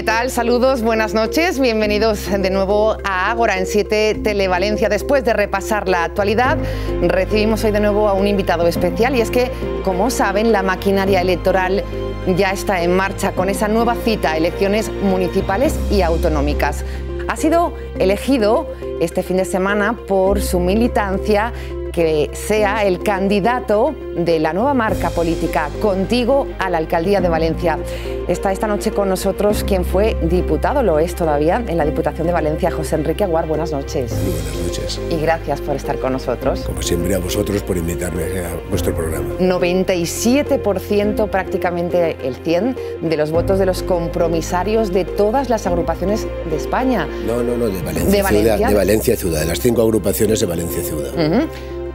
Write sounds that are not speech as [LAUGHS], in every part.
¿Qué tal? Saludos, buenas noches, bienvenidos de nuevo a Ágora en 7 Televalencia. Después de repasar la actualidad, recibimos hoy de nuevo a un invitado especial y es que, como saben, la maquinaria electoral ya está en marcha con esa nueva cita, elecciones municipales y autonómicas. Ha sido elegido este fin de semana por su militancia que sea el candidato de la nueva marca política Contigo a la Alcaldía de Valencia. Está esta noche con nosotros quien fue diputado, lo es todavía, en la Diputación de Valencia, José Enrique Aguar. Buenas noches. buenas noches. Y gracias por estar con nosotros. Como siempre, a vosotros por invitarme a vuestro programa. 97% prácticamente el 100 de los votos de los compromisarios de todas las agrupaciones de España. No, no, no, de Valencia. De Valencia, ciudad, de Valencia ciudad, de las cinco agrupaciones de Valencia Ciudad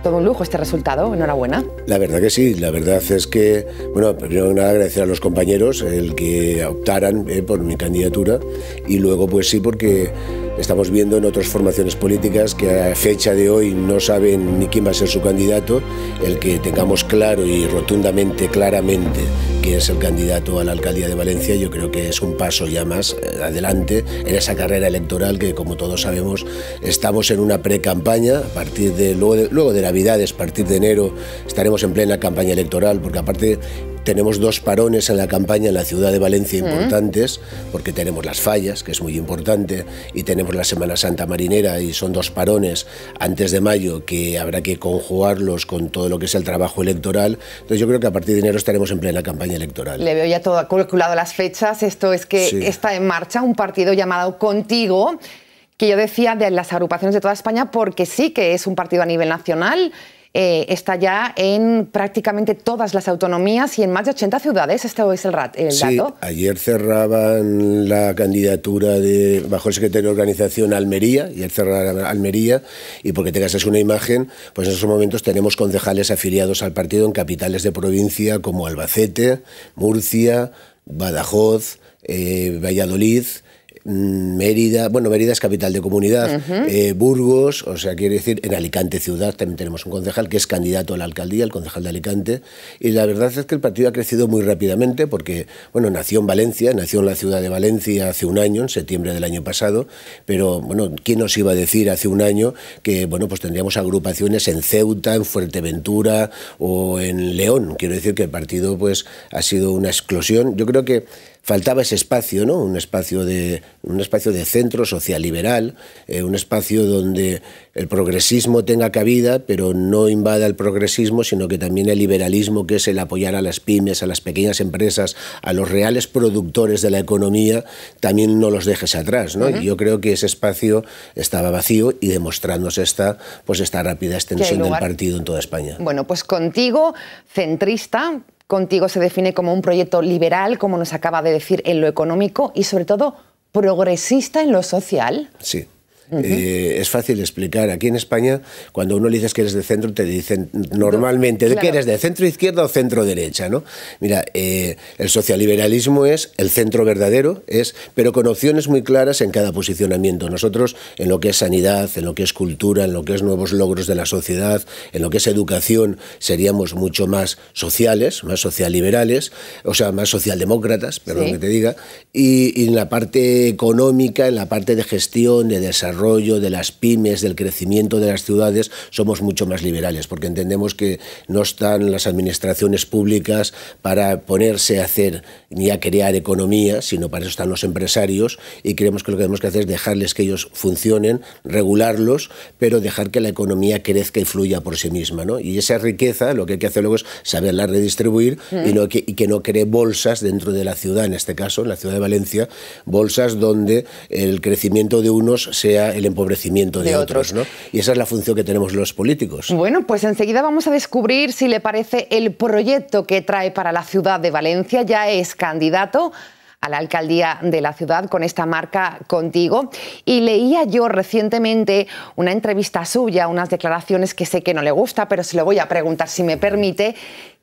todo un lujo este resultado. Enhorabuena. La verdad que sí, la verdad es que, bueno, primero nada agradecer a los compañeros el que optaran eh, por mi candidatura y luego pues sí porque Estamos viendo en otras formaciones políticas que a fecha de hoy no saben ni quién va a ser su candidato. El que tengamos claro y rotundamente, claramente, quién es el candidato a la alcaldía de Valencia, yo creo que es un paso ya más eh, adelante en esa carrera electoral que, como todos sabemos, estamos en una pre-campaña. A partir de luego de Navidades, a partir de enero, estaremos en plena campaña electoral, porque aparte tenemos dos parones en la campaña en la ciudad de Valencia mm. importantes, porque tenemos las fallas, que es muy importante, y tenemos la Semana Santa Marinera, y son dos parones antes de mayo que habrá que conjugarlos con todo lo que es el trabajo electoral. Entonces yo creo que a partir de enero estaremos en plena campaña electoral. Le veo ya todo calculado las fechas, esto es que está en marcha un partido llamado Contigo, que yo decía de las agrupaciones de toda España, porque sí que es un partido a nivel nacional eh, está ya en prácticamente todas las autonomías y en más de 80 ciudades. Este es el, rat, dato. Ayer cerraban la candidatura de, bajo el secretario de organización Almería, y cerraron Almería, y porque tengas una imagen, pues en esos momentos tenemos concejales afiliados al partido en capitales de provincia como Albacete, Murcia, Badajoz, eh, Valladolid Mm, Mérida, bueno, Mérida es capital de comunidad, eh, Burgos, o sea, quiere decir, en Alicante ciudad también tenemos un concejal que es candidato a la alcaldía, el concejal de Alicante, y la verdad es que el partido ha crecido muy rápidamente porque, bueno, nació en Valencia, nació en la ciudad de Valencia hace un año, en septiembre del año pasado, pero, bueno, ¿quién nos iba a decir hace un año que, bueno, pues tendríamos agrupaciones en Ceuta, en Fuerteventura o en León? Quiero decir que el partido, pues, ha sido una explosión. Yo creo que faltaba ese espacio, ¿no? Un espacio de, un espacio de centro social liberal, eh, un espacio donde el progresismo tenga cabida, pero no invada el progresismo, sino que también el liberalismo, que es el apoyar a las pymes, a las pequeñas empresas, a los reales productores de la economía, también no los dejes atrás, ¿no? Y yo creo que ese espacio estaba vacío y demostrándose esta, pues esta rápida extensión del partido en toda España. Bueno, pues contigo, centrista, Contigo se define como un proyecto liberal, como nos acaba de decir, en lo económico y sobre todo progresista en lo social. Sí. Eh, es fácil explicar. Aquí en España, cuando uno le dices que eres de centro, te dicen normalmente de que eres de centro izquierda o centro derecha, ¿no? Mira, eh, el socialiberalismo es el centro verdadero, es, pero con opciones muy claras en cada posicionamiento. Nosotros, en lo que es sanidad, en lo que es cultura, en lo que es nuevos logros de la sociedad, en lo que es educación, seríamos mucho más sociales, más socialliberales, o sea, más socialdemócratas, perdón que te diga, y en la parte económica, en la parte de gestión, de desarrollo rollo, de las pymes, del crecimiento de las ciudades, somos mucho más liberales, porque entendemos que no están las administraciones públicas para ponerse a hacer ni a crear economía, sino para eso están los empresarios y creemos que lo que tenemos que hacer es dejarles que ellos funcionen, regularlos, pero dejar que la economía crezca y fluya por sí misma. ¿no? Y esa riqueza, lo que hay que hacer luego es saberla redistribuir y mm. que no cree bolsas dentro de la ciudad, en este caso, en la ciudad de Valencia, bolsas donde el crecimiento de unos sea el empobrecimiento de, otros. ¿no? Y esa es la función que tenemos los políticos. Bueno, pues enseguida vamos a descubrir si le parece el proyecto que trae para la ciudad de Valencia. Ya es candidato a la alcaldía de la ciudad con esta marca contigo. Y leía yo recientemente una entrevista suya, unas declaraciones que sé que no le gusta, pero se lo voy a preguntar si me permite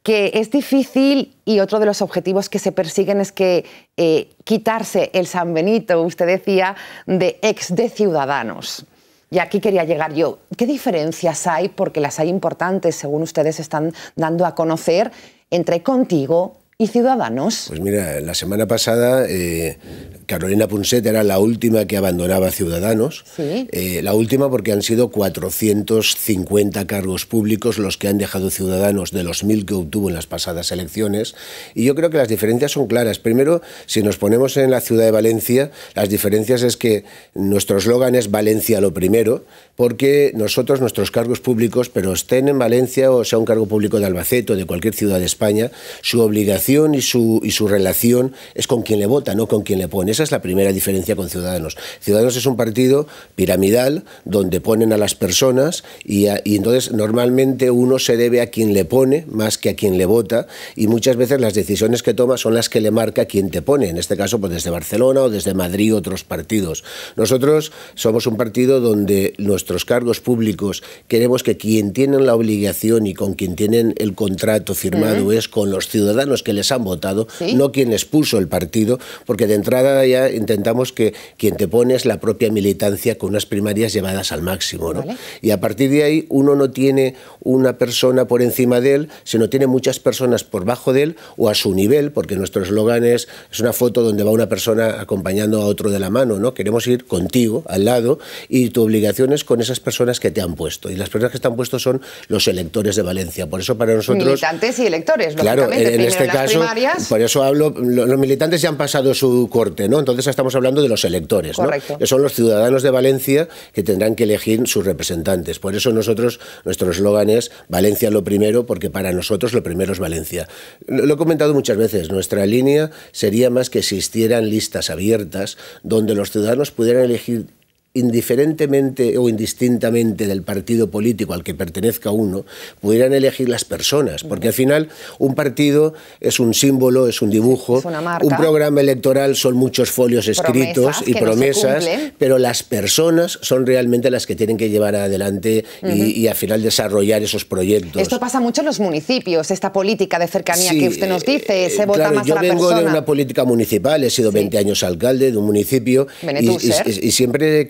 que es difícil y otro de los objetivos que se persiguen es que eh, quitarse el San Benito, usted decía, de ex de ciudadanos. Y aquí quería llegar yo. ¿Qué diferencias hay, porque las hay importantes, según ustedes están dando a conocer, entre contigo y Ciudadanos? Pues mira, la semana pasada eh, Carolina Punset era la última que abandonaba Ciudadanos. ¿Sí? Eh, la última porque han sido 450 cargos públicos los que han dejado Ciudadanos de los mil que obtuvo en las pasadas elecciones. Y yo creo que las diferencias son claras. Primero, si nos ponemos en la ciudad de Valencia, las diferencias es que nuestro eslogan es Valencia lo primero, porque nosotros, nuestros cargos públicos, pero estén en Valencia o sea un cargo público de Albacete o de cualquier ciudad de España, su obligación y su, su relación es con quien le vota, no con quien le pone. Esa es la primera diferencia con Ciudadanos. Ciudadanos es un partido piramidal donde ponen a las personas y, entonces normalmente uno se debe a quien le pone más que a quien le vota y muchas veces las decisiones que toma son las que le marca quien te pone. En este caso, pues desde Barcelona o desde Madrid otros partidos. Nosotros somos un partido donde nuestros cargos públicos queremos que quien tienen la obligación y con quien tienen el contrato firmado es con los ciudadanos que les han votado, no quien expuso puso el partido, porque de entrada ya intentamos que quien te pone es la propia militancia con unas primarias llevadas al máximo. ¿no? Y a partir de ahí uno no tiene una persona por encima de él, sino tiene muchas personas por bajo de él o a su nivel, porque nuestro eslogan es, una foto donde va una persona acompañando a otro de la mano, ¿no? Queremos ir contigo, al lado, y tu obligación es con esas personas que te han puesto. Y las personas que están puestos son los electores de Valencia. Por eso para nosotros... Militantes y electores, Claro, en este caso por eso hablo, los militantes ya han pasado su corte, ¿no? Entonces estamos hablando de los electores, ¿no? Que son los ciudadanos de Valencia que tendrán que elegir sus representantes. Por eso nosotros, nuestro eslogan es Valencia lo primero, porque para nosotros lo primero es Valencia. Lo he comentado muchas veces, nuestra línea sería más que existieran listas abiertas donde los ciudadanos pudieran elegir indiferentemente o indistintamente del partido político al que pertenezca uno, pudieran elegir las personas, porque al final un partido es un símbolo, es un dibujo, un programa electoral son muchos folios escritos y promesas, pero las personas son realmente las que tienen que llevar adelante y, al final desarrollar esos proyectos. Esto pasa mucho en los municipios, esta política de cercanía que usted nos dice, eh, se vota más yo a la vengo de una política municipal, he sido 20 años alcalde de un municipio y, y, y, siempre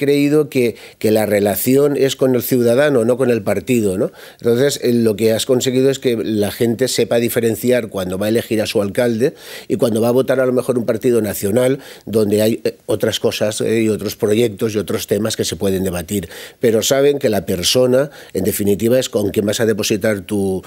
que, que, la relación es con el ciudadano, no con el partido. ¿no? Entonces, eh, lo que has conseguido es que la gente sepa diferenciar cuando va a elegir a su alcalde y cuando va a votar a lo mejor un partido nacional donde hay eh, otras cosas eh, y otros proyectos y otros temas que se pueden debatir. Pero saben que la persona, en definitiva, es con quien vas a depositar tu,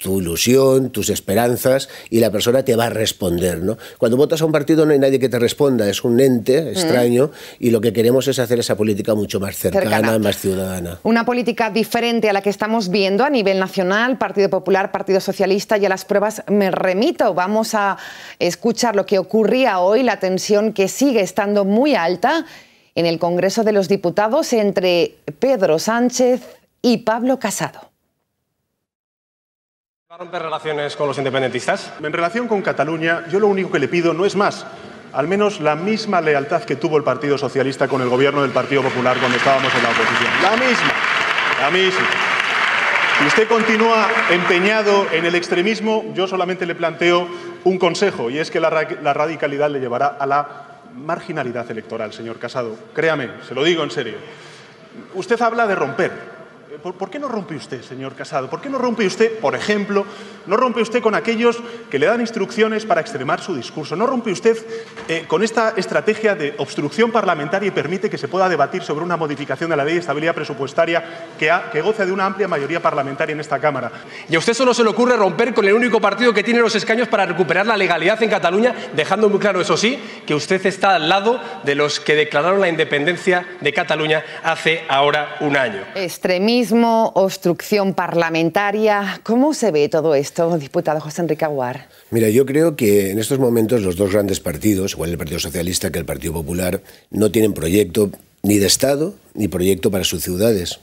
tu ilusión, tus esperanzas y la persona te va a responder. ¿no? Cuando votas a un partido no hay nadie que te responda, es un ente mm. extraño y lo que queremos es hacer esa política mucho más cercana, cercana, más ciudadana. Una política diferente a la que estamos viendo a nivel nacional, Partido Popular, Partido Socialista y a las pruebas me remito. Vamos a escuchar lo que ocurría hoy, la tensión que sigue estando muy alta en el Congreso de los Diputados entre Pedro Sánchez y Pablo Casado. ¿Va a romper relaciones con los independentistas? En relación con Cataluña, yo lo único que le pido no es más, al menos la misma lealtad que tuvo el Partido Socialista con el gobierno del Partido Popular cuando estábamos en la oposición. La misma, la misma. Si usted continúa empeñado en el extremismo, yo solamente le planteo un consejo, y es que la, la radicalidad le llevará a la marginalidad electoral, señor Casado. Créame, se lo digo en serio. Usted habla de romper. ¿Por, qué no rompe usted, señor Casado? ¿Por qué no rompe usted, por ejemplo, no rompe usted con aquellos que le dan instrucciones para extremar su discurso? ¿No rompe usted eh, con esta estrategia de obstrucción parlamentaria y permite que se pueda debatir sobre una modificación de la ley de estabilidad presupuestaria que, ha, de una amplia mayoría parlamentaria en esta Cámara? Y a usted solo se le ocurre romper con el único partido que tiene los escaños para recuperar la legalidad en Cataluña, dejando muy claro, eso sí, que usted está al lado de los que declararon la independencia de Cataluña hace ahora un año. Extremismo obstrucción parlamentaria. ¿Cómo se ve todo esto, diputado José Enrique Aguar? Mira, yo creo que en estos momentos los dos grandes partidos, igual el Partido Socialista que el Partido Popular, no tienen proyecto ni de Estado ni proyecto para sus ciudades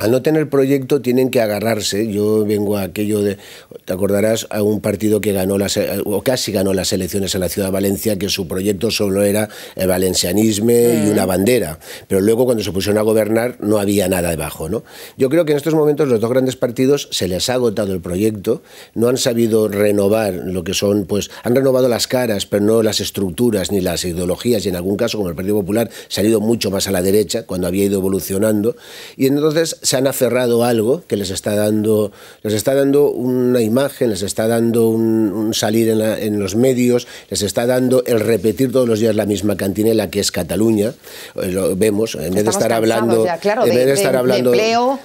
al no tener proyecto tienen que agarrarse. Yo vengo a aquello de, te acordarás, a un partido que ganó las, o casi ganó las elecciones en la ciudad de Valencia, que su proyecto solo era el valencianismo y mm. una bandera. Pero luego cuando se pusieron a gobernar no había nada debajo. ¿no? Yo creo que en estos momentos los dos grandes partidos se les ha agotado el proyecto, no han sabido renovar lo que son, pues han renovado las caras, pero no las estructuras ni las ideologías, y en algún caso, como el Partido Popular, se ha ido mucho más a la derecha cuando había ido evolucionando. Y entonces se han aferrado algo que les está dando, les está dando una imagen, les está dando un, salir en, los medios, les está dando el repetir todos los días la misma cantinela que es Cataluña. Eh, lo vemos, en vez de estar hablando, en vez de, estar hablando de empleo,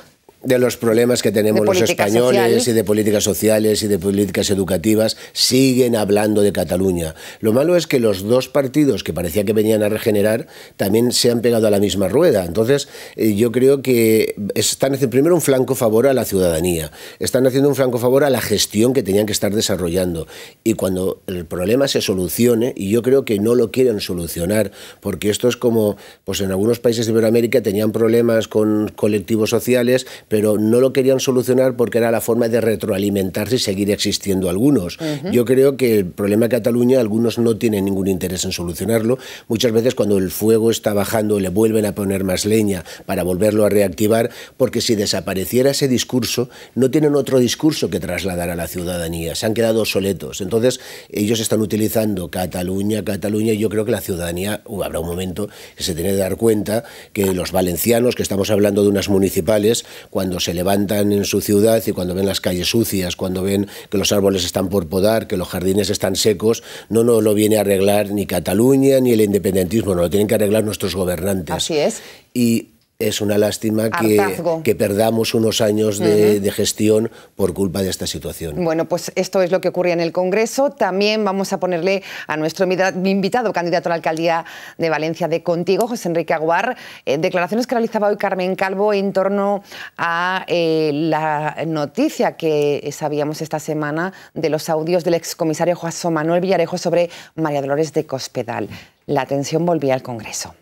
de los problemas que tenemos los españoles y de políticas sociales y de políticas educativas, siguen hablando de Cataluña. Lo malo es que los dos partidos que parecía que venían a regenerar también se han pegado a la misma rueda. Entonces, eh, yo creo que están haciendo primero un flanco favor a la ciudadanía, están haciendo un flanco favor a la gestión que tenían que estar desarrollando. Y cuando el problema se solucione, y yo creo que no lo quieren solucionar, porque esto es como, pues en algunos países de Iberoamérica tenían problemas con colectivos sociales, pero no lo querían solucionar porque era la forma de retroalimentarse y seguir existiendo algunos. Yo creo que el problema de Cataluña, algunos no tienen ningún interés en solucionarlo. Muchas veces cuando el fuego está bajando le vuelven a poner más leña para volverlo a reactivar, porque si desapareciera ese discurso, no tienen otro discurso que trasladar a la ciudadanía. Se han quedado obsoletos... Entonces, ellos están utilizando Cataluña, Cataluña, y yo creo que la ciudadanía, uh, habrá un momento que se tiene que dar cuenta que los valencianos, que estamos hablando de unas municipales, cuando se levantan en su ciudad y cuando ven las calles sucias, cuando ven que los árboles están por podar, que los jardines están secos, no nos lo viene a arreglar ni Cataluña ni el independentismo, no lo tienen que arreglar nuestros gobernantes. Así es. Y es una lástima que, perdamos unos años de, gestión por culpa de esta situación. Bueno, pues esto es lo que ocurría en el Congreso. También vamos a ponerle a nuestro invitado, candidato a la alcaldía de Valencia de Contigo, José Enrique Aguar, eh, declaraciones que realizaba hoy Carmen Calvo en torno a eh, la noticia que sabíamos esta semana de los audios del excomisario José Manuel Villarejo sobre María Dolores de Cospedal. La atención volvía al Congreso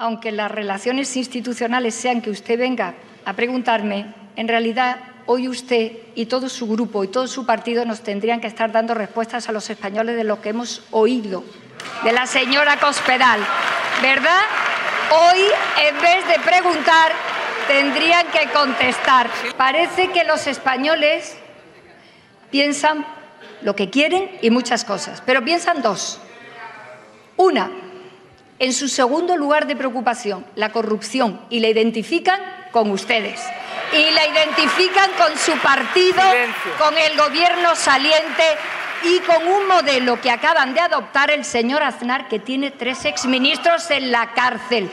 aunque las relaciones institucionales sean que usted venga a preguntarme, en realidad hoy usted y todo su grupo y todo su partido nos tendrían que estar dando respuestas a los españoles de lo que hemos oído de la señora Cospedal, ¿verdad? Hoy, en vez de preguntar, tendrían que contestar. Parece que los españoles piensan lo que quieren y muchas cosas, pero piensan dos. Una, en su segundo lugar de preocupación, la corrupción, y la identifican con ustedes. Y la identifican con su partido, con el gobierno saliente y con un modelo que acaban de adoptar el señor Aznar, que tiene tres exministros en la cárcel.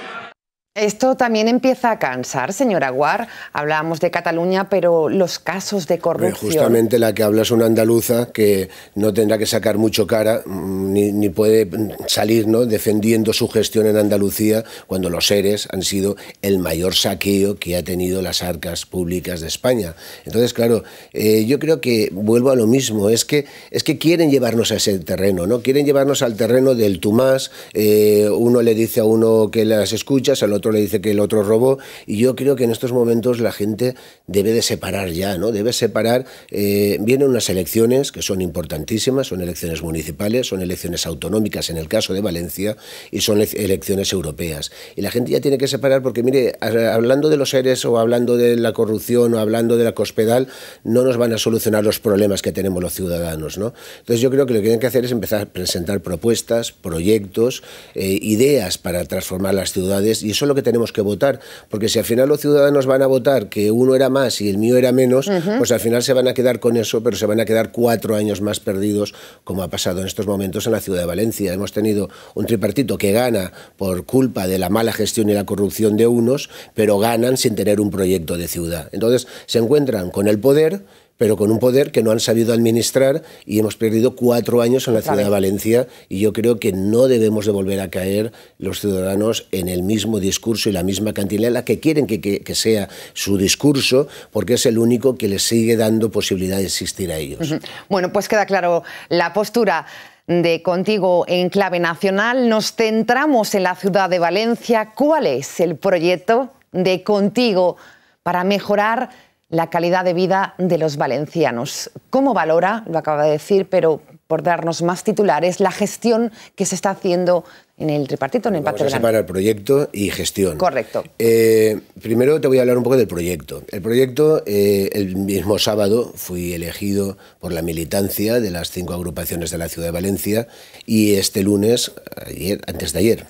Esto también empieza a cansar, señora Guar. Hablábamos de Cataluña, pero los casos de corrupción. Justamente la que habla es una andaluza que no tendrá que sacar mucho cara, mm, ni, puede mm, salir ¿no? defendiendo su gestión en Andalucía, cuando los seres han sido el mayor saqueo que ha tenido las arcas públicas de España. Entonces, claro, eh, yo creo que vuelvo a lo mismo, es que, es que quieren llevarnos a ese terreno, ¿no? Quieren llevarnos al terreno del Tumás. Eh, uno le dice a uno que las escuchas, al otro le dice que el otro robó. Y yo creo que en estos momentos la gente debe de separar ya, ¿no? Debe separar. Eh, vienen unas elecciones que son importantísimas, son elecciones municipales, son elecciones autonómicas en el caso de Valencia y son elecciones europeas. Y la gente ya tiene que separar porque, mire, hablando de los seres o hablando de la corrupción o hablando de la cospedal, no nos van a solucionar los problemas que tenemos los ciudadanos, ¿no? Entonces yo creo que lo que tienen que hacer es empezar a presentar propuestas, proyectos, eh, ideas para transformar las ciudades y eso es lo que tenemos que votar, porque si al final los ciudadanos van a votar que uno era más y el mío era menos, pues al final se van a quedar con eso, pero se van a quedar cuatro años más perdidos, como ha pasado en estos momentos en la ciudad de Valencia. Hemos tenido un tripartito que gana por culpa de la mala gestión y la corrupción de unos, pero ganan sin tener un proyecto de ciudad. Entonces se encuentran con el poder pero con un poder que no han sabido administrar y hemos perdido cuatro años en la ciudad de Valencia y yo creo que no debemos de volver a caer los ciudadanos en el mismo discurso y la misma cantinela que quieren que, sea su discurso porque es el único que les sigue dando posibilidad de existir a ellos. Bueno, pues queda claro la postura de Contigo en Clave Nacional. Nos centramos en la ciudad de Valencia. ¿Cuál es el proyecto de Contigo para mejorar la calidad de vida de los valencianos. ¿Cómo valora, lo acaba de decir, pero por darnos más titulares, la gestión que se está haciendo en el tripartito, en el Vamos a el proyecto y gestión. Correcto. Eh, primero te voy a hablar un poco del proyecto. El proyecto, eh, el mismo sábado fui elegido por la militancia de las cinco agrupaciones de la ciudad de Valencia y este lunes, ayer, antes de ayer,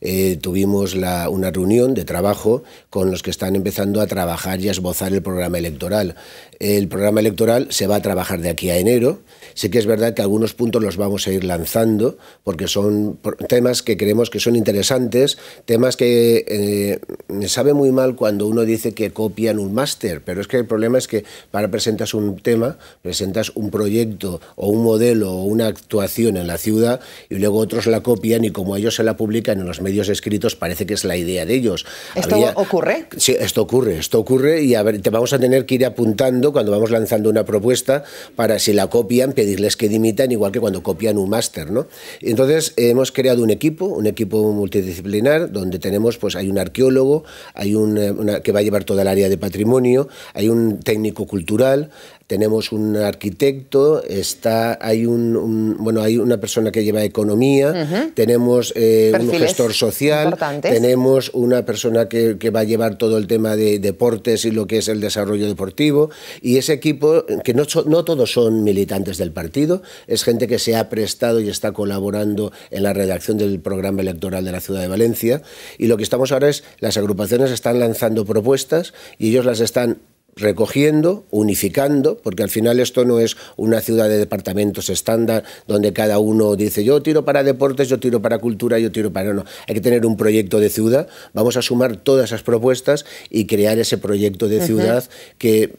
eh, tuvimos una reunión de trabajo con los que están empezando a trabajar y a esbozar el programa electoral. El programa electoral se va a trabajar de aquí a enero. Sí que es verdad que algunos puntos los vamos a ir lanzando porque son temas que creemos que son interesantes, temas que eh, sabe muy mal cuando uno dice que copian un máster, pero es que el problema es que para presentas un tema, presentas un proyecto o un modelo o una actuación en la ciudad y luego otros la copian y como ellos se la publican en los medios escritos parece que es la idea de ellos. ¿Esto ocurre? Sí, esto ocurre, esto ocurre y a ver, te vamos a tener que ir apuntando cuando vamos lanzando una propuesta para si la copian, pedirles que dimitan, igual que cuando copian un máster, ¿no? Entonces hemos creado un equipo, un equipo multidisciplinar, donde tenemos, pues hay un arqueólogo, hay un, eh, una, que va a llevar toda el área de patrimonio, hay un técnico cultural, tenemos un arquitecto, está, hay, un, bueno, hay una persona que lleva economía, tenemos eh, un gestor social, tenemos una persona que, va a llevar todo el tema de deportes y lo que es el desarrollo deportivo, y ese equipo, que no, no todos son militantes del partido, es gente que se ha prestado y está colaborando en la redacción del programa electoral de la ciudad de Valencia, y lo que estamos ahora es, las agrupaciones están lanzando propuestas y ellos las están recogiendo, unificando, porque al final esto no es una ciudad de departamentos estándar donde cada uno dice yo tiro para deportes, yo tiro para cultura, yo tiro para... No, hay que tener un proyecto de ciudad, vamos a sumar todas esas propuestas y crear ese proyecto de ciudad que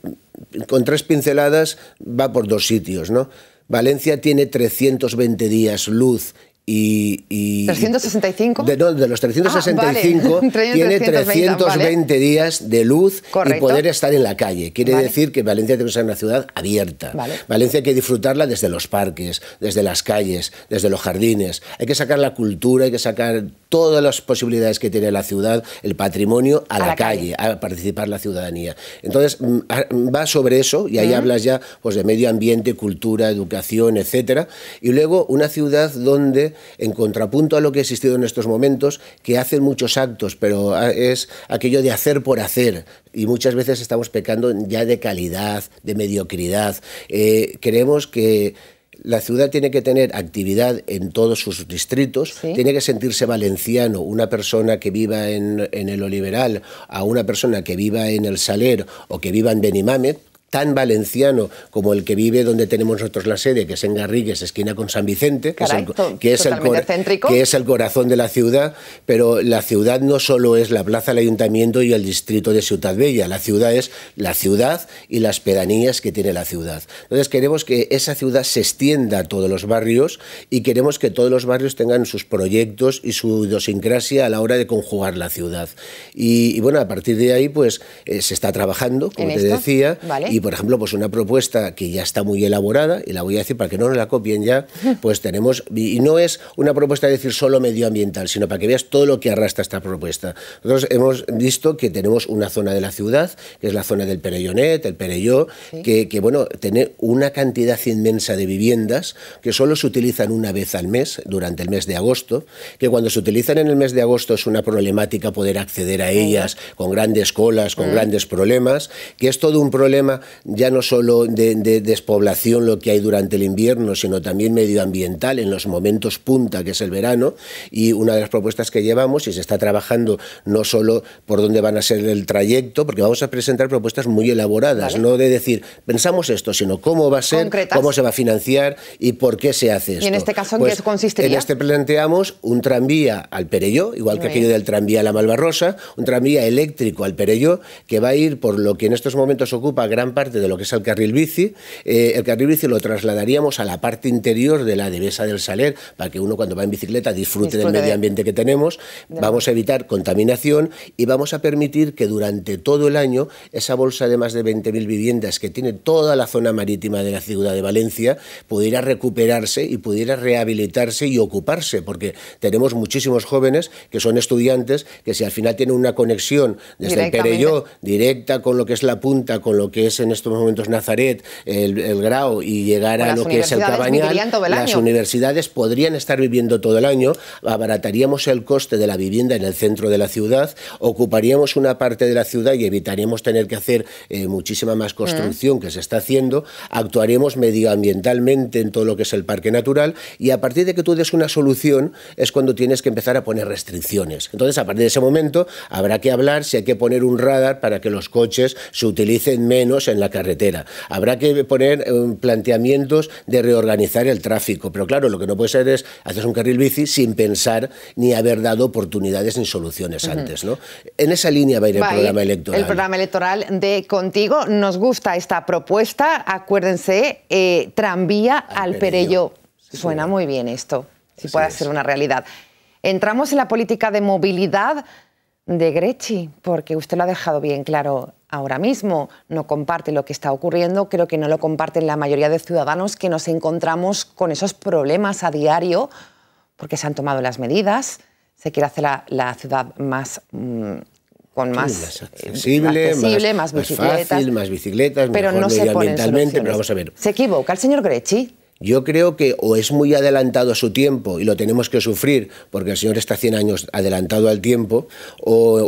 con tres pinceladas va por dos sitios, ¿no? Valencia tiene 320 días luz y, ¿365? De, no, de los 365 ah, [LAUGHS] tiene 320 días de luz y poder estar en la calle. Quiere decir que Valencia tiene que ser una ciudad abierta. Valencia hay que disfrutarla desde los parques, desde las calles, desde los jardines. Hay que sacar la cultura, hay que sacar todas las posibilidades que tiene la ciudad, el patrimonio, a, la, calle, a participar la ciudadanía. Entonces, mm, ah, mm, va sobre eso, y ahí hablas ya pues, de medio ambiente, cultura, educación, etcétera. Y luego, una ciudad donde, en contrapunto a lo que ha existido en estos momentos, que hacen muchos actos, pero ah, es aquello de hacer por hacer. Y muchas veces estamos pecando ya de calidad, de mediocridad. queremos eh, que la ciudad tiene que tener actividad en todos sus distritos, tiene que sentirse valenciano, una persona que viva en, el Oliberal a una persona que viva en el Saler o que viva en Benimamet, tan valenciano como el que vive donde tenemos nosotros la sede, que es en Garrigues, esquina con San Vicente, que, es, el, que, es, el corazón de la ciudad, pero la ciudad no solo es la plaza, el ayuntamiento y el distrito de Ciudad Bella, la ciudad es la ciudad y las pedanías que tiene la ciudad. Entonces queremos que esa ciudad se extienda a todos los barrios y queremos que todos los barrios tengan sus proyectos y su idiosincrasia a la hora de conjugar la ciudad. Y, bueno, a partir de ahí pues eh, se está trabajando, como te decía, y, por ejemplo, pues una propuesta que ya está muy elaborada, y la voy a decir para que no nos la copien ya, [LAUGHS] pues tenemos, y no es una propuesta de decir solo medioambiental, sino para que veas todo lo que arrastra esta propuesta. Nosotros hemos visto que tenemos una zona de la ciudad, que es la zona del Perellonet, el Perelló, que, bueno, tiene una cantidad inmensa de viviendas que solo se utilizan una vez al mes, durante el mes de agosto, que cuando se utilizan en el mes de agosto es una problemática poder acceder a ellas con grandes colas, con mm. grandes problemas, que es todo un problema ya no solo de, despoblación lo que hay durante el invierno, sino también medioambiental en los momentos punta, que es el verano, y una de las propuestas que llevamos, y se está trabajando no solo por dónde van a ser el trayecto, porque vamos a presentar propuestas muy elaboradas, no de decir, pensamos esto, sino cómo va a ser, cómo se va a financiar y por qué se hace esto. ¿Y en este caso en qué pues, consistiría? En este planteamos un tranvía al Perelló, igual que aquello del tranvía a la Malvarrosa, un tranvía eléctrico al Perelló, que va a ir por lo que en estos momentos ocupa gran parte de lo que es el carril bici. Eh, el carril bici lo trasladaríamos a la parte interior de la devesa del Saler para que uno cuando va en bicicleta disfrute, del medio ambiente que tenemos. Vamos a evitar contaminación y vamos a permitir que durante todo el año esa bolsa de más de 20.000 viviendas que tiene toda la zona marítima de la ciudad de Valencia pudiera recuperarse y pudiera rehabilitarse y ocuparse, porque tenemos muchísimos jóvenes que son estudiantes que si al final tienen una conexión desde el Perelló directa con lo que es la punta, con lo que es el en estos momentos Nazaret, el, el Grau y llegar a lo que es el Cabañal, las universidades podrían estar viviendo todo el año, abarataríamos el coste de la vivienda en el centro de la ciudad, ocuparíamos una parte de la ciudad y evitaríamos tener que hacer eh, muchísima más mm. construcción que se está haciendo, actuaremos medioambientalmente en todo lo que es el parque natural y a partir de que tú des una solución es cuando tienes que empezar a poner restricciones. Entonces, a partir de ese momento habrá que hablar si hay que poner un radar para que los coches se utilicen menos la carretera. Habrá que poner eh, planteamientos de reorganizar el tráfico, pero claro, lo que no puede ser es hacer un carril bici sin pensar ni haber dado oportunidades ni soluciones antes. ¿no? En esa línea va a ir el programa electoral. El programa electoral de Contigo. Nos gusta esta propuesta. Acuérdense, eh, tranvía al, Pereyo. Suena muy bien esto, si puede ser una realidad. Entramos en la política de movilidad de Grechi, porque usted lo ha dejado bien claro ahora mismo, no comparte lo que está ocurriendo, creo que no lo comparten la mayoría de ciudadanos que nos encontramos con esos problemas a diario porque se han tomado las medidas, se quiere hacer la, ciudad más... Mm, con eh, más, accesible, más, bicicletas, pero no se pero vamos a ver. Se equivoca el señor Grechi. Yo creo que o es muy adelantado a su tiempo y lo tenemos que sufrir porque el señor está 100 años adelantado al tiempo, o,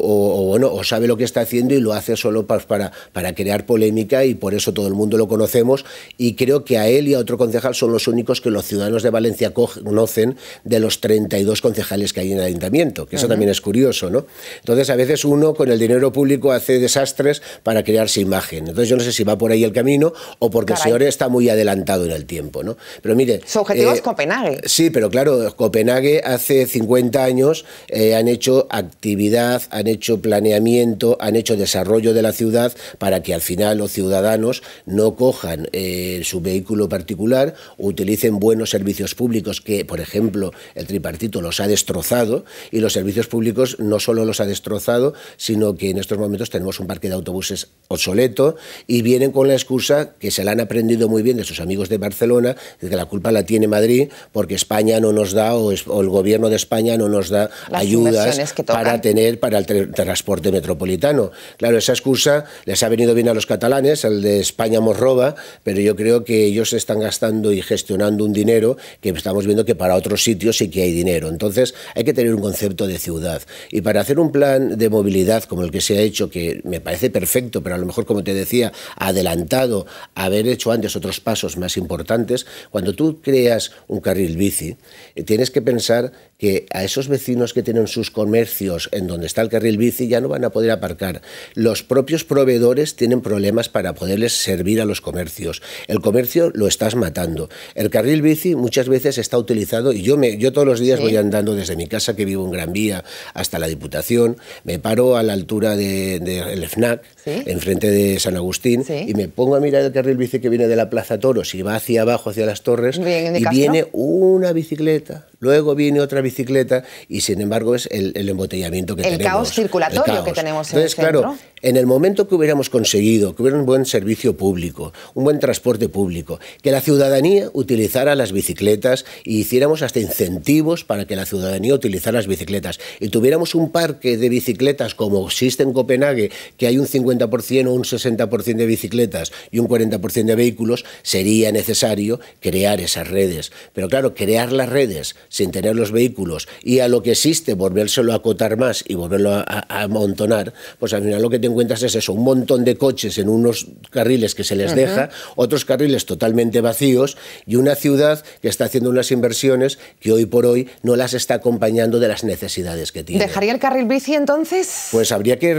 o, sabe lo que está haciendo y lo hace solo para, para, crear polémica y por eso todo el mundo lo conocemos. Y creo que a él y a otro concejal son los únicos que los ciudadanos de Valencia conocen de los 32 concejales que hay en el ayuntamiento, que eso también es curioso, ¿no? Entonces a veces uno con el dinero público hace desastres para crear su imagen. Entonces yo no sé si va por ahí el camino o porque el señor está muy adelantado en el tiempo, ¿no? Pero Su objetivo eh, es Copenhague. Sí, pero claro, Copenhague hace 50 años eh, han hecho actividad, han hecho planeamiento, han hecho desarrollo de la ciudad para que al final los ciudadanos no cojan eh, su vehículo particular, utilicen buenos servicios públicos que, por ejemplo, el tripartito los ha destrozado y los servicios públicos no solo los ha destrozado, sino que en estos momentos tenemos un parque de autobuses obsoleto y vienen con la excusa que se la han aprendido muy bien de sus amigos de Barcelona que la culpa la tiene Madrid porque España no nos da o, el gobierno de España no nos da ayudas para tener para el transporte metropolitano. Claro, esa excusa les ha venido bien a los catalanes, ...al de España roba... pero yo creo que ellos están gastando y gestionando un dinero que estamos viendo que para otros sitios sí que hay dinero. Entonces hay que tener un concepto de ciudad. Y para hacer un plan de movilidad como el que se ha hecho, que me parece perfecto, pero a lo mejor, como te decía, adelantado, haber hecho antes otros pasos más importantes, cuando tú creas un carril bici, eh, tienes que pensar que a esos vecinos que tienen sus comercios en donde está el carril bici ya no van a poder aparcar. Los propios proveedores tienen problemas para poderles servir a los comercios. El comercio lo estás matando. El carril bici muchas veces está utilizado y yo, me, yo todos los días voy andando desde mi casa que vivo en Gran Vía hasta la Diputación, me paro a la altura del de FNAC enfrente de San Agustín, y me pongo a mirar el carril bici que viene de la Plaza Toros y va hacia abajo, hacia las torres, y viene una bicicleta Luego viene otra bicicleta y sin embargo es el, embotellamiento que el Caos circulatorio que tenemos en Entonces, claro, en el momento que hubiéramos conseguido que hubiera un buen servicio público, un buen transporte público, que la ciudadanía utilizara las bicicletas y e hiciéramos hasta incentivos para que la ciudadanía utilizara las bicicletas y tuviéramos un parque de bicicletas como existe en Copenhague, que hay un 50% o un 60% de bicicletas y un 40% de vehículos, sería necesario crear esas redes. Pero claro, crear las redes sin tener los vehículos y a lo que existe volvérselo a acotar más y volverlo a, amontonar, pues al final lo que te encuentras es eso, un montón de coches en unos carriles que se les deja, otros carriles totalmente vacíos y una ciudad que está haciendo unas inversiones que hoy por hoy no las está acompañando de las necesidades que tiene. ¿Dejaría el carril bici entonces? Pues habría que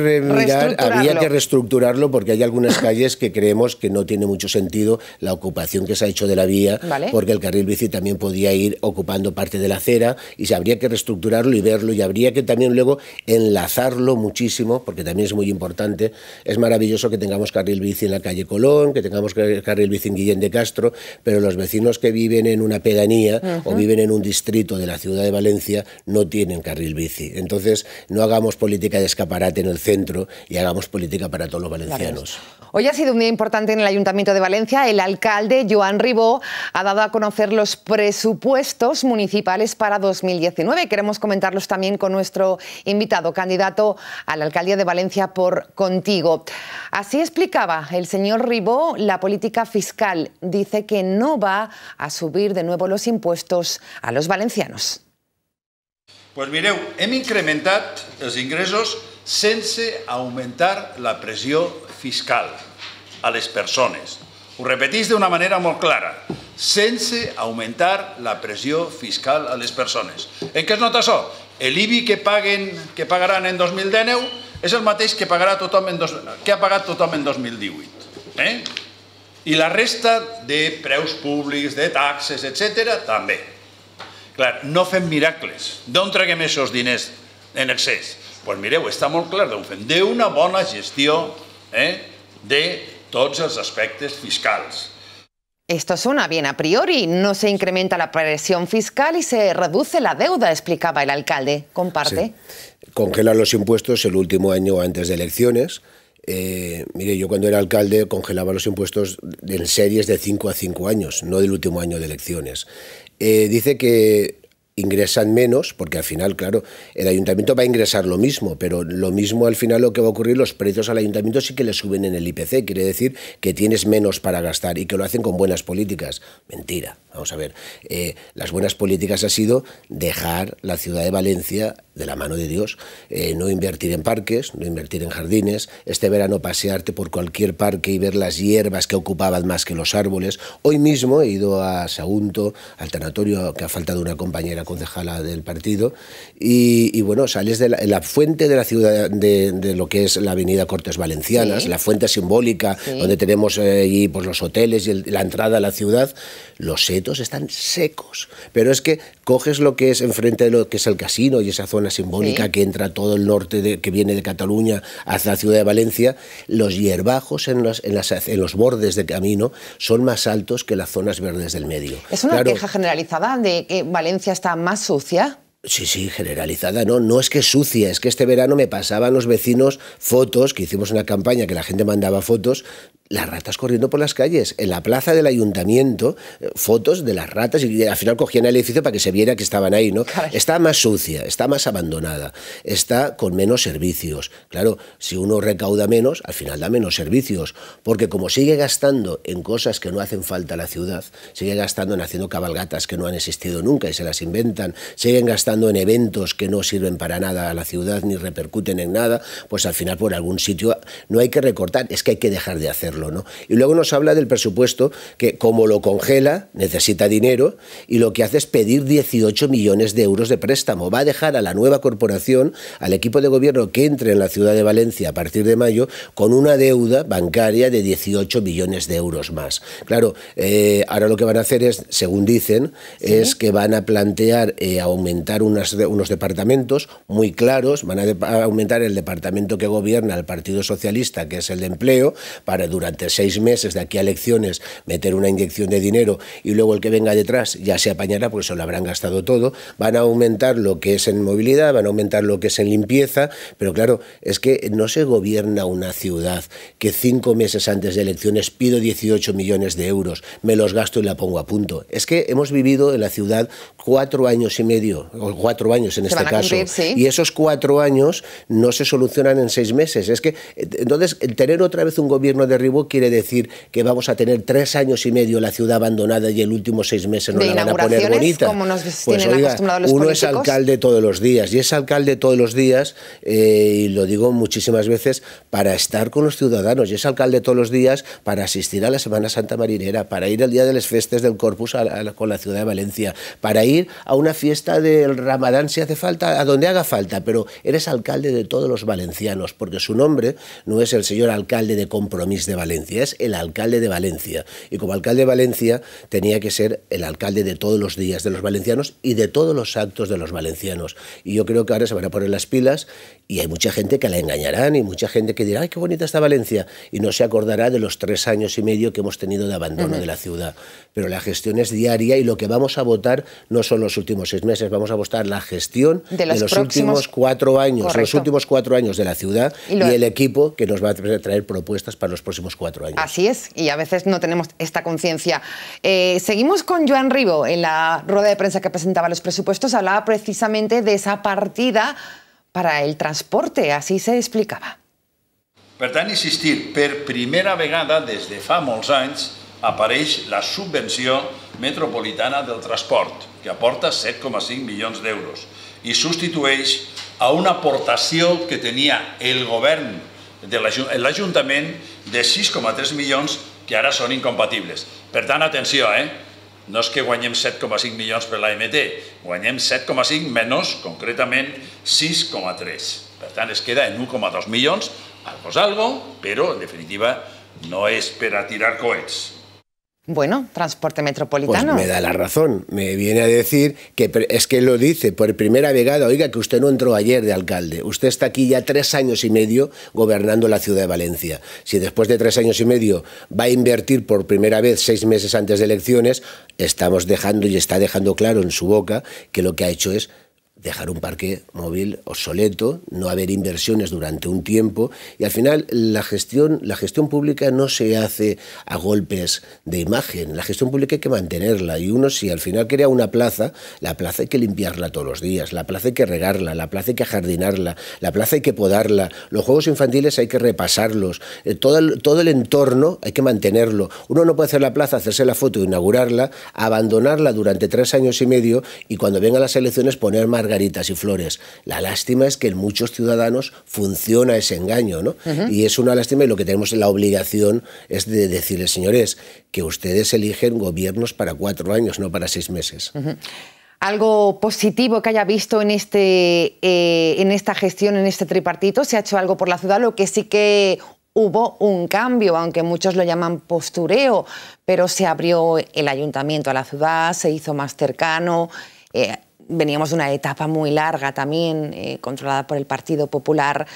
habría que reestructurarlo porque hay algunas [COUGHS] calles que creemos que no tiene mucho sentido la ocupación que se ha hecho de la vía, porque el carril bici también podía ir ocupando parte de la acera y se habría que reestructurarlo y verlo y habría que también luego enlazarlo muchísimo, porque también es muy importante. Es maravilloso que tengamos carril bici en la calle Colón, que tengamos carril bici en Guillén de Castro, pero los vecinos que viven en una pedanía o viven en un distrito de la ciudad de Valencia no tienen carril bici. Entonces, no hagamos política de escaparate en el centro y hagamos política para todos los valencianos. Hoy ha sido un día importante en el Ayuntamiento de Valencia. El alcalde Joan Ribó ha dado a conocer los presupuestos municipales para 2019. Queremos comentarlos también con nuestro invitado, candidato a la alcaldía de Valencia por Contigo. Así explicaba el señor Ribó la política fiscal. Dice que no va a subir de nuevo los impuestos a los valencianos. Pues mireu, hem incrementado los ingresos sense aumentar la pressió fiscal a les persones. Ho repetís d'una manera molt clara, sense augmentar la pressió fiscal a les persones. En què es nota això? L'IBI que, paguen, que pagaran en 2019 és el mateix que pagarà tothom en dos, que ha pagat tothom en 2018. Eh? I la resta de preus públics, de taxes, etc també. Clar, no fem miracles. D'on traguem aquests diners en excés? Doncs pues mireu, està molt clar d'on fem. D'una bona gestió ¿eh? de todos los aspectos fiscales. Esto suena bien a priori. No se incrementa la presión fiscal y se reduce la deuda, explicaba el alcalde. Comparte. Sí. los impuestos el último año antes de elecciones. Eh, mire, yo cuando era alcalde congelaba los impuestos en series de 5 a 5 años, no del último año de elecciones. Eh, dice que ingresan menos, porque al final, claro, el ayuntamiento va a ingresar lo mismo, pero lo mismo al final lo que va a ocurrir, los precios al ayuntamiento sí que le suben en el IPC, quiere decir que tienes menos para gastar y que lo hacen con buenas políticas. Mentira, vamos a ver. Eh, las buenas políticas ha sido dejar la ciudad de Valencia de la mano de Dios, eh, no invertir en parques, no invertir en jardines, este verano pasearte por cualquier parque y ver las hierbas que ocupaban más que los árboles. Hoy mismo he ido a Sagunto, al tanatorio, que ha faltado una compañera concejala del partido, y, bueno, sales de la, fuente de la ciudad, de, lo que es la avenida Cortes Valencianas, la fuente simbólica, donde tenemos eh, allí pues, los hoteles y la entrada a la ciudad, los setos están secos, pero es que coges lo que es enfrente de lo que es el casino y esa zona simbólica que entra todo el norte, que viene de Cataluña hacia la ciudad de Valencia, los hierbajos en los, las, los bordes de camino son más altos que las zonas verdes del medio. ¿Es una queja generalizada de que Valencia está más sucia? Sí, sí, generalizada, no, no es que sucia, es que este verano me pasaban los vecinos fotos, que hicimos una campaña que la gente mandaba fotos, las ratas corriendo por las calles, en la plaza del ayuntamiento, eh, fotos de las ratas y al final cogían el edificio para que se viera que estaban ahí, ¿no? Está más sucia, está más abandonada, está con menos servicios. Claro, si uno recauda menos, al final da menos servicios, porque como sigue gastando en cosas que no hacen falta a la ciudad, sigue gastando en haciendo cabalgatas que no han existido nunca y se las inventan, siguen gastando en eventos que no sirven para nada a la ciudad ni repercuten en nada, pues al final por algún sitio no hay que recortar, es que hay que dejar de hacerlo y luego nos habla del presupuesto que, como lo congela, necesita dinero y lo que hace es pedir 18 millones de euros de préstamo. Va a dejar a la nueva corporación, al equipo de gobierno que entre en la ciudad de Valencia a partir de mayo, con una deuda bancaria de 18 millones de euros más. Claro, eh, ahora lo que van a hacer es, según dicen, es que van a plantear eh, aumentar unas, unos departamentos muy claros, van a, aumentar el departamento que gobierna el Partido Socialista, que es el de empleo, para durar durante seis meses de aquí a elecciones meter una inyección de dinero y luego el que venga detrás ya se apañará porque se lo habrán gastado todo, van a aumentar lo que es en movilidad, van a aumentar lo que es en limpieza, pero claro, es que no se gobierna una ciudad que cinco meses antes de elecciones pido 18 millones de euros, me los gasto y la pongo a punto. Es que hemos vivido en la ciudad cuatro años y medio, o cuatro años en este caso, y esos cuatro años no se solucionan en seis meses. Es que eh, entonces tener otra vez un gobierno de quiere decir que vamos a tener tres años y medio la ciudad abandonada y el último seis meses no la van a poner bonita. pues, uno es alcalde todos los días y es alcalde todos los días, eh, y lo digo muchísimas veces, para estar con los ciudadanos y es alcalde todos los días para asistir a la Semana Santa Marinera, para ir al día de las festas del Corpus con la ciudad de Valencia, para ir a una fiesta del Ramadán si hace falta, a donde haga falta, pero eres alcalde de todos los valencianos, porque su nombre no es el señor alcalde de Compromís de Valencia es el alcalde de Valencia. Y como alcalde de Valencia tenía que ser el alcalde de todos los días de los valencianos y de todos los actos de los valencianos. Y yo creo que ahora se van a poner las pilas y hay mucha gente que la engañarán y mucha gente que dirá, ay, qué bonita está Valencia, y no se acordará de los tres años y medio que hemos tenido de abandono de la ciudad. Pero la gestión es diaria y lo que vamos a votar no son los últimos seis meses, vamos a votar la gestión de los, últimos cuatro años, los últimos años de la ciudad y, el equipo que nos va a traer propuestas para los próximos cuatro años. Así es, y a veces no tenemos esta conciencia. Eh, seguimos con Joan Ribo. En la rueda de prensa que presentaba los presupuestos hablaba precisamente de esa partida para el transporte, así se explicaba. Per tant, insistir, per primera vegada des de fa molts anys apareix la subvenció metropolitana del transport, que aporta 7,5 milions d'euros i substitueix a una aportació que tenia el govern de l'Ajuntament de 6,3 milions que ara són incompatibles. Per tant, atenció, eh? no és que guanyem 7,5 milions per l'AMT, guanyem 7,5 menys, concretament, 6,3. Per tant, es queda en 1,2 milions, algo és algo, però, en definitiva, no és per a tirar coets, Bueno, transporte pues metropolitano. me da la razón. Me viene a decir que es que lo dice por primera vegada, oiga, que usted no entró ayer de alcalde. Usted está aquí ya tres años y medio gobernando la ciudad de Valencia. Si después de tres años y medio va a invertir por primera vez seis meses antes de elecciones, estamos dejando y está dejando claro en su boca que lo que ha hecho es dejar un parque móvil obsoleto, no haber inversiones durante un tiempo y al final la gestión, la gestión pública no se hace a golpes de imagen, la gestión pública hay que mantenerla y uno si al final crea una plaza, la plaza hay que limpiarla todos los días, la plaza hay que regarla, la plaza hay que jardinarla, la plaza hay que podarla, los juegos infantiles hay que repasarlos, eh, todo el, todo el entorno hay que mantenerlo, uno no puede hacer la plaza, hacerse la foto, inaugurarla, abandonarla durante tres años y medio y cuando vengan las elecciones poner más garitas y flores. La lástima es que en muchos ciudadanos funciona ese engaño, ¿no? Y es una lástima y lo que tenemos la obligación es de decirles, señores, que ustedes eligen gobiernos para cuatro años, no para seis meses. ¿Algo positivo que haya visto en, este, eh, en esta gestión, en este tripartito? ¿Se ha hecho algo por la ciudad? Lo que sí que hubo un cambio, aunque muchos lo llaman postureo, pero se abrió el ayuntamiento a la ciudad, se hizo más cercano. Eh, veníamos de una etapa muy larga también, eh, controlada por el Partido Popular.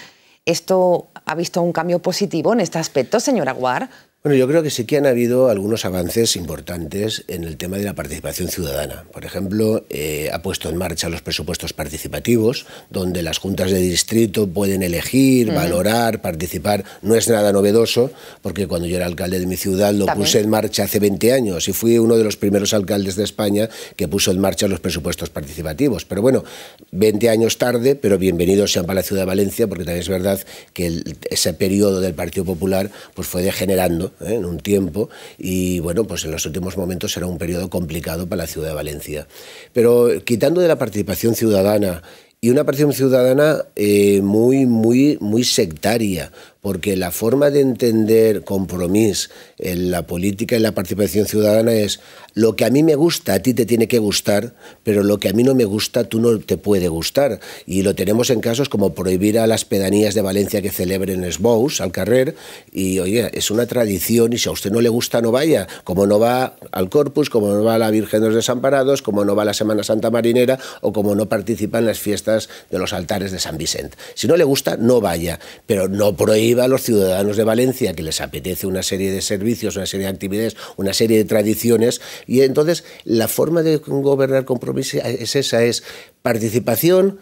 ¿Esto ha visto un cambio positivo en este aspecto, señora Guar? Bueno, yo creo que sí que han habido algunos avances importantes en el tema de la participación ciudadana. Por ejemplo, eh, ha puesto en marcha los presupuestos participativos, donde las juntas de distrito pueden elegir, valorar, participar. No es nada novedoso, porque cuando yo era alcalde de mi ciudad lo puse en marcha hace 20 años y fui uno de los primeros alcaldes de España que puso en marcha los presupuestos participativos. Pero bueno, 20 años tarde, pero bienvenidos sean para la ciudad de Valencia, porque también es verdad que ese periodo del Partido Popular pues fue degenerando ¿eh? en un tiempo y bueno, pues en los últimos momentos ...era un periodo complicado para la ciudad de Valencia. Pero quitando de la participación ciudadana y una participación ciudadana eh, muy, muy, muy sectaria porque la forma de entender compromiso en la política y la participación ciudadana es lo que a mí me gusta, a ti te tiene que gustar, pero lo que a mí no me gusta, tú no te puede gustar. Y lo tenemos en casos como prohibir a las pedanías de Valencia que celebren Sbous, al carrer, y oye, es una tradición, y si a usted no le gusta, no vaya, como no va al Corpus, como no va a la Virgen de los Desamparados, como no va a la Semana Santa Marinera, o como no participa en las fiestas de los altares de San Vicente. Si no le gusta, no vaya, pero no prohíba a los ciudadanos de Valencia que les apetece una serie de servicios, una serie de actividades, una serie de tradiciones. Y entonces la forma de gobernar compromiso es esa, es participación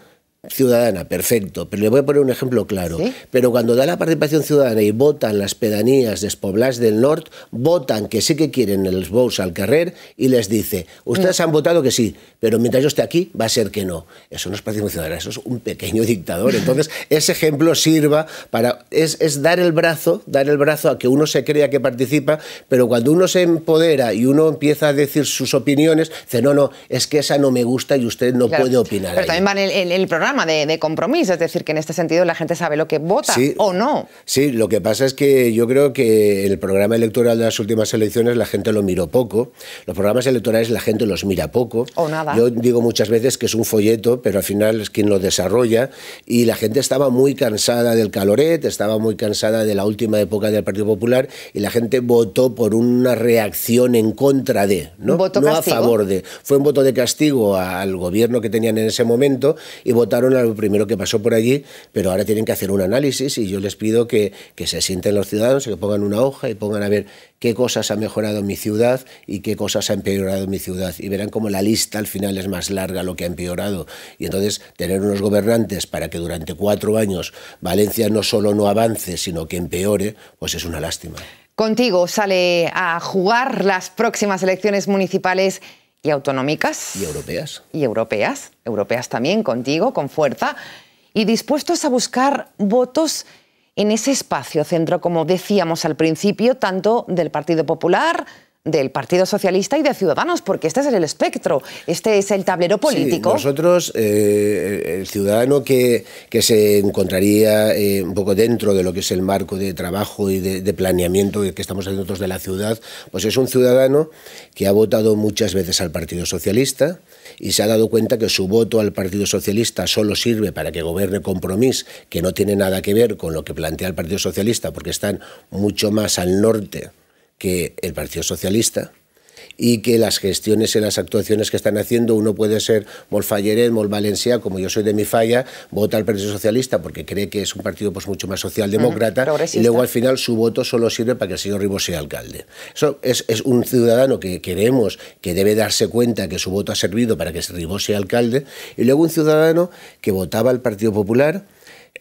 ciudadana, perfecto, pero le voy a poner un ejemplo claro. Pero cuando da la participación ciudadana y votan las pedanías despobladas del norte, votan que sí que quieren el Bous al carrer y les dice, ustedes han votado que sí, pero mientras yo esté aquí va a ser que no. Eso no es participación ciudadana, eso es un pequeño dictador. Entonces, [LAUGHS] ese ejemplo sirva para... Es, dar el brazo, dar el brazo a que uno se crea que participa, pero cuando uno se empodera y uno empieza a decir sus opiniones, dice, no, no, es que esa no me gusta y usted no puede opinar. Pero también van en el programa de, compromiso, es decir, que en este sentido la gente sabe lo que vota o no. Sí, lo que pasa es que yo creo que el programa electoral de las últimas elecciones la gente lo miró poco, los programas electorales la gente los mira poco. O nada. Yo digo muchas veces que es un folleto, pero al final es quien lo desarrolla y la gente estaba muy cansada del caloret, estaba muy cansada de la última época del Partido Popular y la gente votó por una reacción en contra de, no, no a favor de. Fue un voto de castigo al gobierno que tenían en ese momento y votaron a lo primero que pasó por allí, pero ahora tienen que hacer un análisis y yo les pido que, se sienten los ciudadanos, que pongan una hoja y pongan a ver qué cosas ha mejorado mi ciudad y qué cosas ha empeorado mi ciudad. Y verán como la lista al final es más larga lo que ha empeorado. Y entonces tener unos gobernantes para que durante cuatro años Valencia no solo no avance, sino que empeore, pues es una lástima. Contigo sale a jugar las próximas elecciones municipales y autonómicas. Y europeas. Y europeas, europeas también, contigo, con fuerza, y dispuestos a buscar votos en ese espacio centro, como decíamos al principio, tanto del Partido Popular, del Partido Socialista y de Ciudadanos, porque este es el espectro, este es el tablero político. nosotros, eh, eh, el ciudadano que, que se encontraría eh, un poco dentro de lo que es el marco de trabajo y de, planeamiento que estamos haciendo nosotros de la ciudad, pues es un ciudadano que ha votado muchas veces al Partido Socialista y se ha dado cuenta que su voto al Partido Socialista solo sirve para que gobierne Compromís, que no tiene nada que ver con lo que plantea el Partido Socialista, porque están mucho más al norte que el Partido Socialista y que las gestiones y las actuaciones que están haciendo, uno puede ser Molfayeret, Molvalencia, como yo soy de mi falla, vota al Partido Socialista porque cree que es un partido pues, mucho más socialdemócrata y luego al final su voto solo sirve para que el señor Ribó sea alcalde. Eso es, un ciudadano que queremos que debe darse cuenta que su voto ha servido para que Ribó sea alcalde y luego un ciudadano que votaba al Partido Popular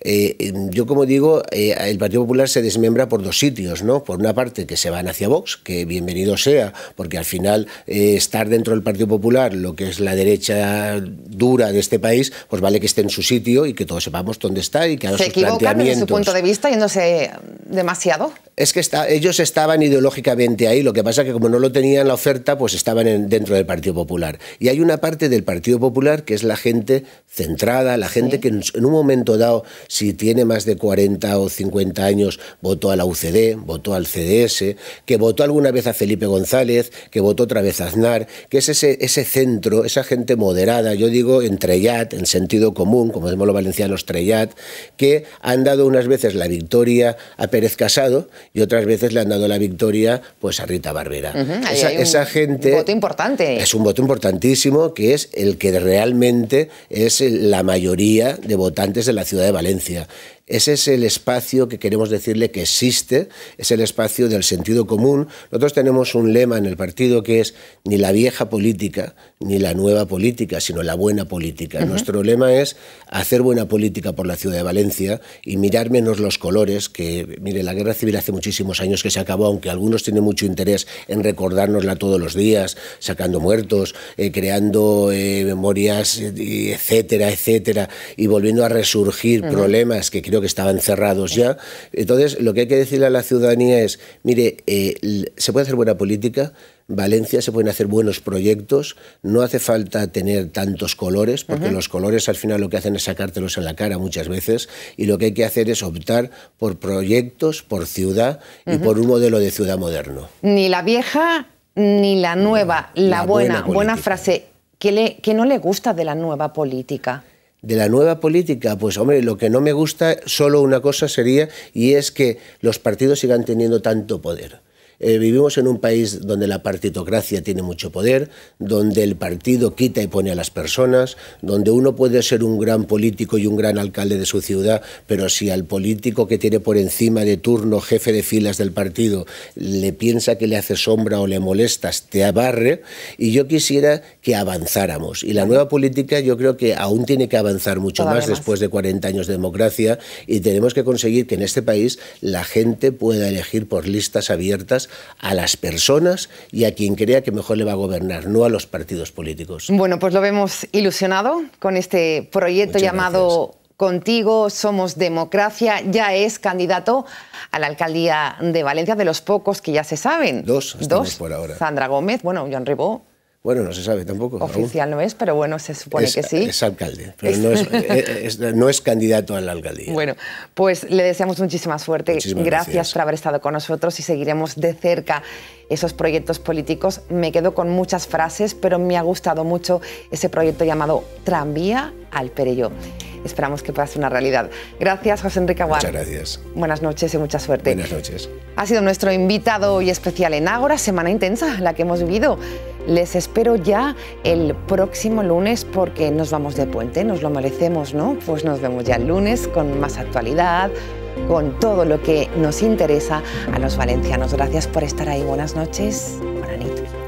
eh, em, yo como digo, eh, el Partido Popular se desmembra por dos sitios, ¿no? Por una parte que se van hacia Vox, que bienvenido sea, porque al final eh, estar dentro del Partido Popular, lo que es la derecha dura de este país, pues vale que esté en su sitio y que todos sepamos dónde está y que haga se sus planteamientos. su punto de vista yéndose demasiado? Es que ellos estaban ideológicamente ahí, lo que pasa es que como no lo tenían la oferta, pues estaban dentro del Partido Popular. Y hay una parte del Partido Popular que es la gente centrada, la gente que en, un momento dado, si tiene más de 40 o 50 años, votó a la UCD, votó al CDS, que votó alguna vez a Felipe González, que votó otra vez a Aznar, que es ese, centro, esa gente moderada, yo digo trellat, en sentido común, como decimos los valencianos, trellat, que han dado unas veces la victoria a Pérez Casado y otras veces le han dado la victoria pues a Rita Barbera. esa, gente... Un voto importante. Es un voto importantísimo que es el que realmente es la mayoría de votantes de la ciudad de Valencia. Ese es el espacio que queremos decirle que existe, es el espacio del sentido común. Nosotros tenemos un lema en el partido que es ni la vieja política ni la nueva política, sino la buena política. Nuestro lema es hacer buena política por la ciudad de Valencia y mirar menos los colores, que mire, la guerra civil hace muchísimos años que se acabó, aunque algunos tienen mucho interés en recordárnosla todos los días, sacando muertos, eh, creando eh, memorias, eh, etcétera, etcétera, y volviendo a resurgir problemas que creo que estaban cerrados ya. Entonces, lo que hay que decirle a la ciudadanía es, mire, eh, se puede hacer buena política, Valencia se pueden hacer buenos proyectos, no hace falta tener tantos colores, porque los colores al final lo que hacen es sacártelos en la cara muchas veces, y lo que hay que hacer es optar por proyectos, por ciudad y por un modelo de ciudad moderno. Ni la vieja ni la nueva, la, buena, buena, frase. ¿Qué no le gusta de la nueva política? de la nueva política, pues hombre, lo que no me gusta, solo una cosa sería, y es que los partidos sigan teniendo tanto poder. Eh, vivimos en un país donde la partitocracia tiene mucho poder, donde el partido quita y pone a las personas, donde uno puede ser un gran político y un gran alcalde de su ciudad, pero si al político que tiene por encima de turno jefe de filas del partido le piensa que le hace sombra o le molestas, te abarre. Y yo quisiera que avanzáramos. Y la nueva política yo creo que aún tiene que avanzar mucho más después de 40 años de democracia y tenemos que conseguir que en este país la gente pueda elegir por listas abiertas a las personas y a quien crea que mejor le va a gobernar, no a los partidos políticos. Bueno, pues lo vemos ilusionado con este proyecto llamado Contigo Somos Democracia. Ya es candidato a la alcaldía de Valencia, de los pocos que ya se saben. Dos, Dos por ahora. Sandra Gómez, bueno, Joan Ribó bueno, no se sabe tampoco. Oficial no es, pero bueno, se supone que sí. Es alcalde, pero [LAUGHS] eh, no es, candidato a la alcaldía. Bueno, pues le deseamos muchísima suerte. Muchísimas gracias, por haber estado con nosotros y seguiremos de cerca esos proyectos políticos. Me quedo con muchas frases, pero me ha gustado mucho ese proyecto llamado Tranvía al Perello. Esperamos que pase ser una realidad. Gracias, José Enrique Muchas gracias. Buenas noches y mucha suerte. Buenas noches. Ha sido nuestro invitado hoy especial en Ágora, semana intensa, la que hemos vivido. Les espero ya el próximo lunes porque nos vamos de puente, nos lo merecemos, ¿no? Pues nos vemos ya el lunes con más actualidad, con todo lo que nos interesa a los valencianos. Gracias por estar ahí. Buenas noches. Buenas noches.